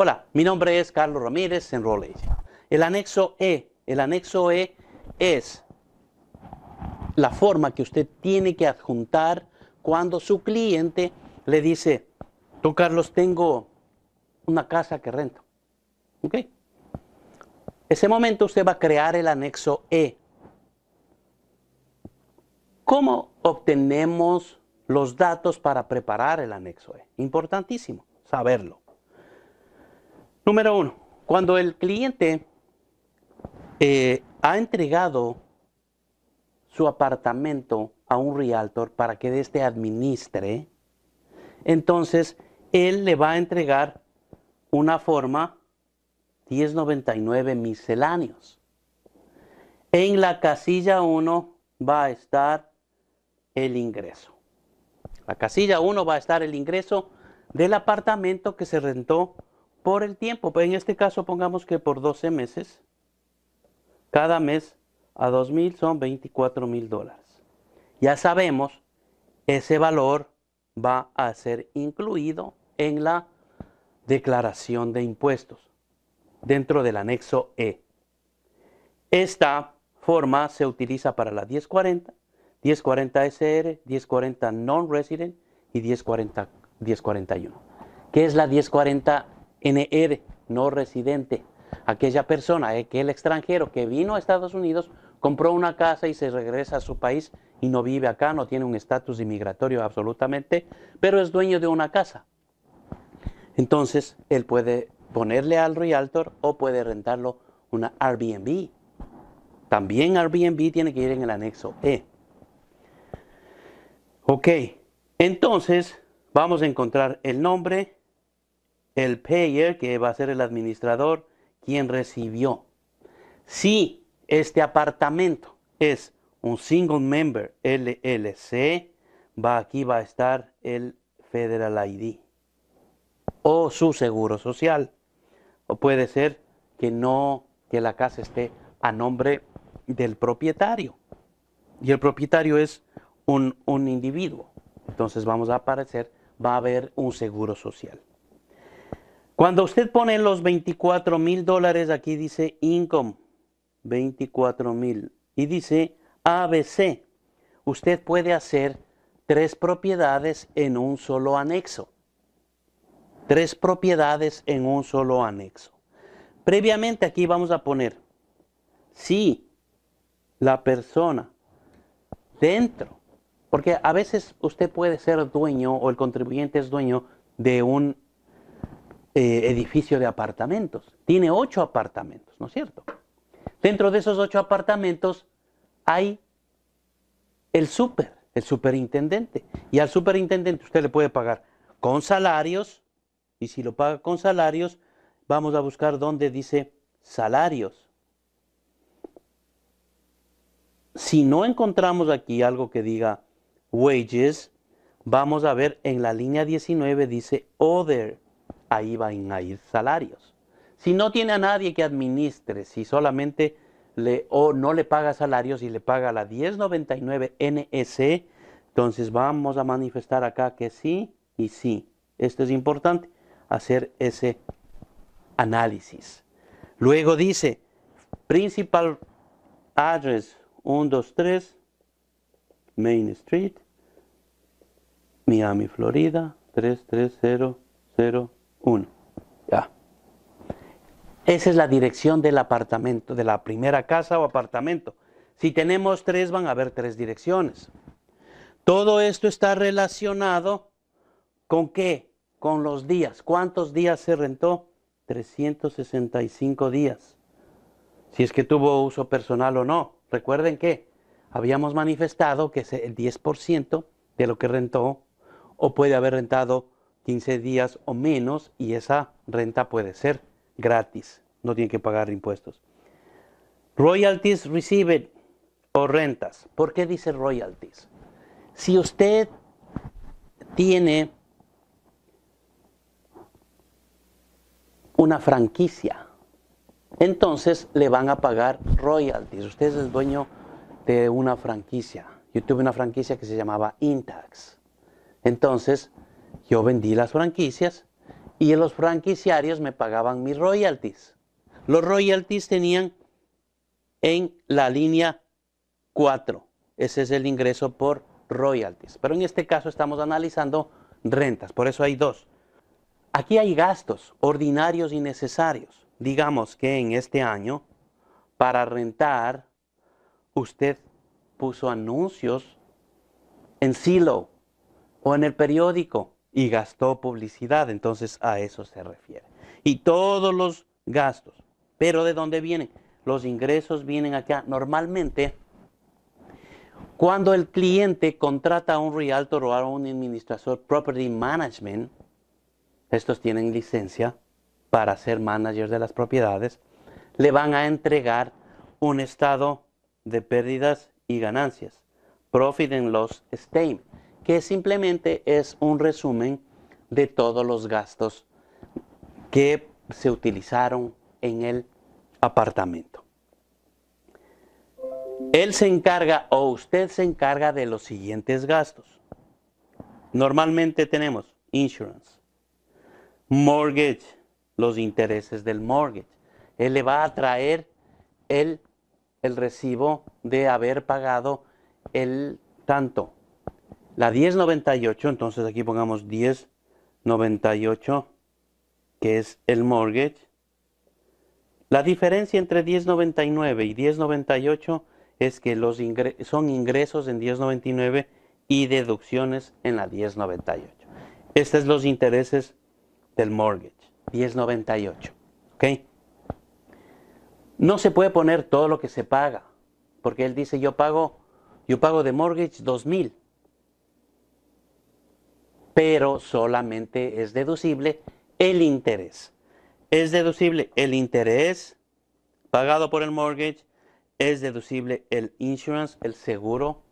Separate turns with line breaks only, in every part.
Hola, mi nombre es Carlos Ramírez en El anexo E, el anexo E es la forma que usted tiene que adjuntar cuando su cliente le dice, "Don Carlos, tengo una casa que rento. Ese momento usted va a crear el anexo E. ¿Cómo obtenemos los datos para preparar el anexo E? Importantísimo, saberlo. Número uno, cuando el cliente eh, ha entregado su apartamento a un realtor para que este administre, entonces él le va a entregar una forma 1099 misceláneos. En la casilla 1 va a estar el ingreso. La casilla 1 va a estar el ingreso del apartamento que se rentó por el tiempo. Pero pues, en este caso pongamos que por 12 meses, cada mes a 2.000 son mil dólares. Ya sabemos, ese valor va a ser incluido en la declaración de impuestos dentro del anexo E. Esta forma se utiliza para la 1040, 1040 SR, 1040 non-resident y 1040, 1041. ¿Qué es la 1040 NR, no residente. Aquella persona, aquel extranjero que vino a Estados Unidos, compró una casa y se regresa a su país y no vive acá, no tiene un estatus inmigratorio absolutamente, pero es dueño de una casa. Entonces, él puede ponerle al realtor o puede rentarlo una Airbnb. También Airbnb tiene que ir en el anexo E. Ok, entonces vamos a encontrar el nombre, el payer, que va a ser el administrador, quien recibió. Si este apartamento es un single member LLC, va aquí va a estar el Federal ID o su seguro social. O puede ser que no, que la casa esté a nombre del propietario. Y el propietario es un individuo. Entonces vamos a aparecer, va a haber un seguro social. Cuando usted pone los 24 mil dólares, aquí dice income, 24 mil, y dice ABC. Usted puede hacer tres propiedades en un solo anexo. Tres propiedades en un solo anexo. Previamente aquí vamos a poner, si la persona dentro, porque a veces usted puede ser dueño o el contribuyente es dueño de un eh, edificio de apartamentos. Tiene ocho apartamentos, ¿no es cierto? Dentro de esos ocho apartamentos hay el súper, el superintendente. Y al superintendente usted le puede pagar con salarios, y si lo paga con salarios, vamos a buscar donde dice salarios. Si no encontramos aquí algo que diga wages, vamos a ver en la línea 19 dice other ahí van a ir salarios. Si no tiene a nadie que administre, si solamente le, o no le paga salarios y le paga la 1099 NSE, entonces vamos a manifestar acá que sí y sí. Esto es importante, hacer ese análisis. Luego dice, principal address 123 Main Street, Miami, Florida 3300. Uno, Ya. Esa es la dirección del apartamento, de la primera casa o apartamento. Si tenemos tres, van a haber tres direcciones. Todo esto está relacionado con qué? Con los días. ¿Cuántos días se rentó? 365 días. Si es que tuvo uso personal o no. Recuerden que habíamos manifestado que es el 10% de lo que rentó o puede haber rentado 15 días o menos y esa renta puede ser gratis, no tiene que pagar impuestos. Royalties received o rentas. ¿Por qué dice royalties? Si usted tiene una franquicia, entonces le van a pagar royalties. Usted es dueño de una franquicia. Yo tuve una franquicia que se llamaba Intax. Entonces, yo vendí las franquicias y los franquiciarios me pagaban mis royalties. Los royalties tenían en la línea 4. Ese es el ingreso por royalties. Pero en este caso estamos analizando rentas, por eso hay dos. Aquí hay gastos ordinarios y necesarios. Digamos que en este año, para rentar, usted puso anuncios en Silo o en el periódico y gastó publicidad, entonces a eso se refiere. Y todos los gastos, pero ¿de dónde vienen? Los ingresos vienen acá. Normalmente, cuando el cliente contrata a un realtor o a un administrador property management, estos tienen licencia para ser managers de las propiedades, le van a entregar un estado de pérdidas y ganancias, profit and loss statement que simplemente es un resumen de todos los gastos que se utilizaron en el apartamento. Él se encarga o usted se encarga de los siguientes gastos. Normalmente tenemos insurance, mortgage, los intereses del mortgage. Él le va a traer el, el recibo de haber pagado el tanto la 1098, entonces aquí pongamos 1098, que es el mortgage. La diferencia entre 1099 y 1098 es que los son ingresos en 1099 y deducciones en la 1098. Estos son los intereses del mortgage, 1098. ¿okay? No se puede poner todo lo que se paga, porque él dice yo pago, yo pago de mortgage 2000 pero solamente es deducible el interés. Es deducible el interés pagado por el mortgage, es deducible el insurance, el seguro.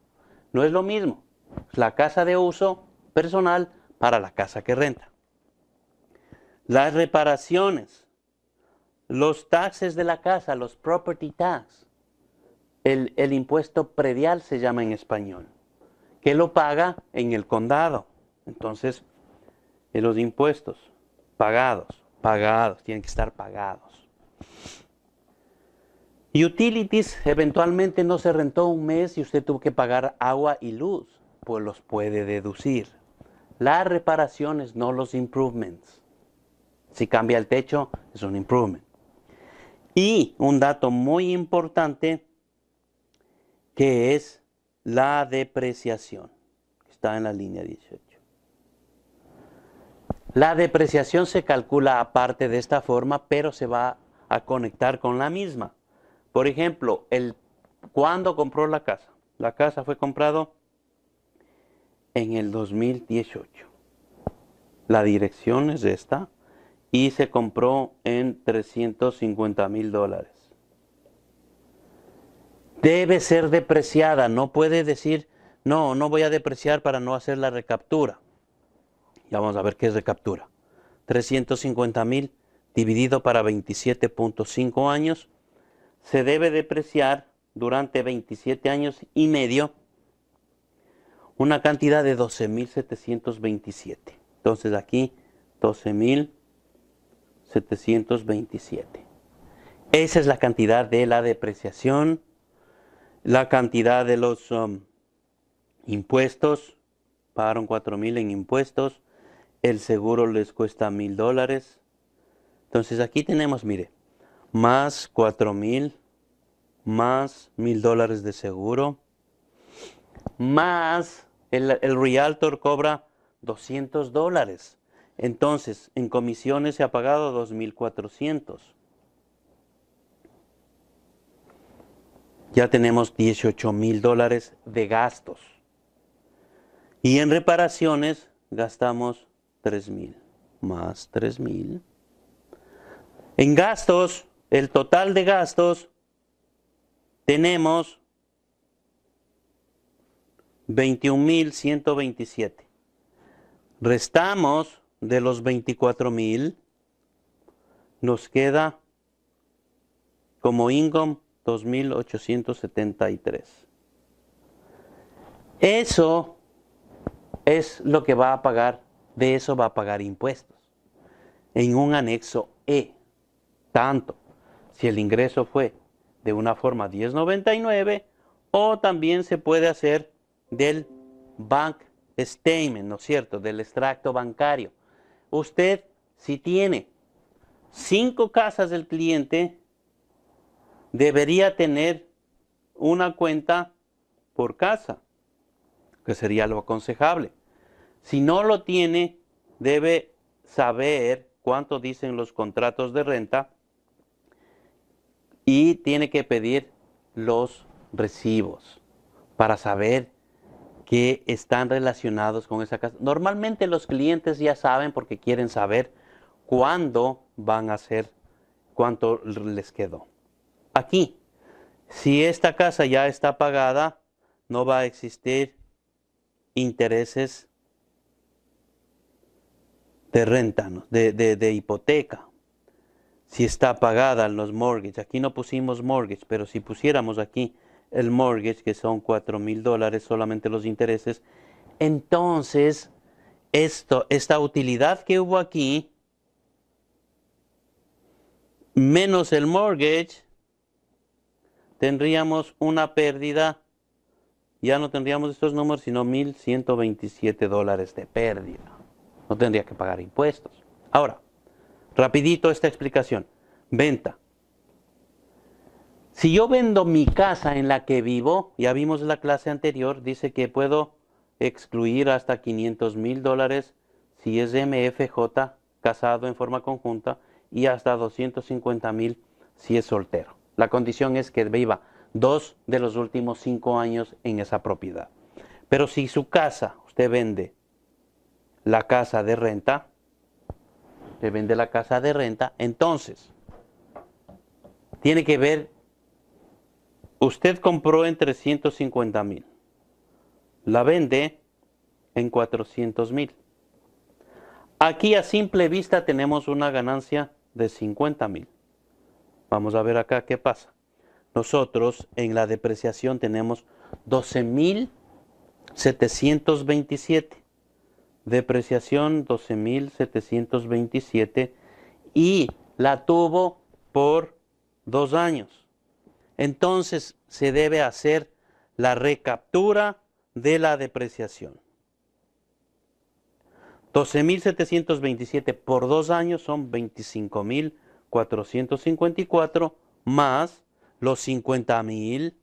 No es lo mismo la casa de uso personal para la casa que renta. Las reparaciones, los taxes de la casa, los property tax, el, el impuesto predial se llama en español, que lo paga en el condado. Entonces, los impuestos, pagados, pagados, tienen que estar pagados. Utilities, eventualmente no se rentó un mes y usted tuvo que pagar agua y luz, pues los puede deducir. Las reparaciones, no los improvements. Si cambia el techo, es un improvement. Y un dato muy importante, que es la depreciación, está en la línea 18. La depreciación se calcula aparte de esta forma, pero se va a conectar con la misma. Por ejemplo, el ¿cuándo compró la casa? La casa fue comprado en el 2018. La dirección es esta y se compró en 350 mil dólares. Debe ser depreciada, no puede decir, no, no voy a depreciar para no hacer la recaptura ya vamos a ver qué es recaptura. 350 mil dividido para 27.5 años, se debe depreciar durante 27 años y medio una cantidad de 12.727. Entonces aquí 12.727. Esa es la cantidad de la depreciación, la cantidad de los um, impuestos, pagaron 4.000 en impuestos, el seguro les cuesta mil dólares. Entonces aquí tenemos, mire, más cuatro mil, más mil dólares de seguro, más el, el realtor cobra 200 dólares. Entonces, en comisiones se ha pagado 2400. ya tenemos 18 mil dólares de gastos. Y en reparaciones gastamos 3.000 más 3.000. En gastos, el total de gastos, tenemos 21.127. Restamos de los 24.000, nos queda como income 2.873. Eso es lo que va a pagar de eso va a pagar impuestos. En un anexo E, tanto si el ingreso fue de una forma 1099 o también se puede hacer del bank statement, ¿no es cierto?, del extracto bancario. Usted, si tiene cinco casas del cliente, debería tener una cuenta por casa, que sería lo aconsejable. Si no lo tiene, debe saber cuánto dicen los contratos de renta y tiene que pedir los recibos para saber que están relacionados con esa casa. Normalmente los clientes ya saben porque quieren saber cuándo van a hacer, cuánto les quedó. Aquí, si esta casa ya está pagada, no va a existir intereses de renta, de, de, de hipoteca, si está pagada los mortgage, Aquí no pusimos mortgage, pero si pusiéramos aquí el mortgage, que son 4 mil dólares solamente los intereses, entonces esto, esta utilidad que hubo aquí, menos el mortgage, tendríamos una pérdida, ya no tendríamos estos números, sino 1.127 dólares de pérdida no tendría que pagar impuestos. Ahora, rapidito esta explicación. Venta. Si yo vendo mi casa en la que vivo, ya vimos la clase anterior, dice que puedo excluir hasta 500 mil dólares si es MFJ casado en forma conjunta y hasta 250 mil si es soltero. La condición es que viva dos de los últimos cinco años en esa propiedad. Pero si su casa usted vende la casa de renta, le vende la casa de renta, entonces tiene que ver, usted compró en 350 mil, la vende en 400 mil. Aquí a simple vista tenemos una ganancia de 50 mil. Vamos a ver acá qué pasa. Nosotros en la depreciación tenemos 12 mil 727 depreciación 12.727 y la tuvo por dos años. Entonces se debe hacer la recaptura de la depreciación. 12.727 por dos años son 25.454 más los 50.000.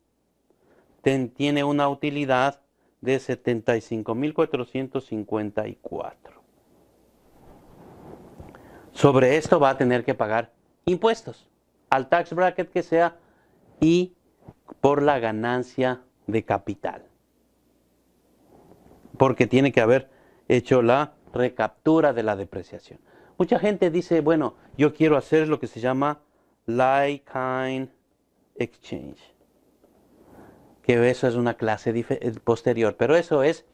Tiene una utilidad de 75.454. Sobre esto va a tener que pagar impuestos al tax bracket que sea y por la ganancia de capital. Porque tiene que haber hecho la recaptura de la depreciación. Mucha gente dice, bueno, yo quiero hacer lo que se llama like-kind exchange que eso es una clase eh, posterior, pero eso es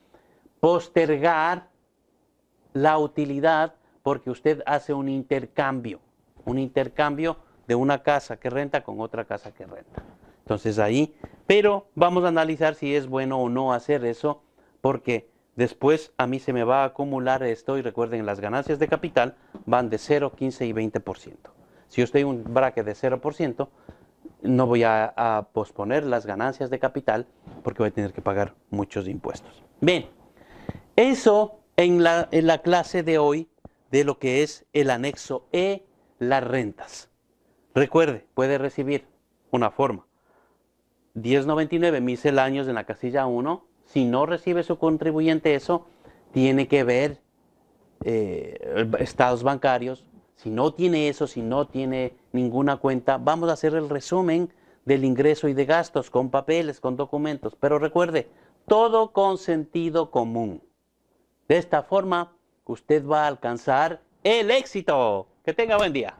postergar la utilidad porque usted hace un intercambio, un intercambio de una casa que renta con otra casa que renta. Entonces ahí, pero vamos a analizar si es bueno o no hacer eso, porque después a mí se me va a acumular esto y recuerden, las ganancias de capital van de 0, 15 y 20%. Si usted tiene un braque de 0%, no voy a, posponer las ganancias de capital porque voy a tener que pagar muchos impuestos. Bien, eso en la, clase de hoy de lo que es el anexo E, las rentas. Recuerde, puede recibir una forma 1099 año en la casilla 1. Si no recibe su contribuyente eso, tiene que ver eh, estados bancarios, si no tiene eso, si no tiene ninguna cuenta, vamos a hacer el resumen del ingreso y de gastos con papeles, con documentos. Pero recuerde, todo con sentido común. De esta forma, usted va a alcanzar el éxito. Que tenga buen día.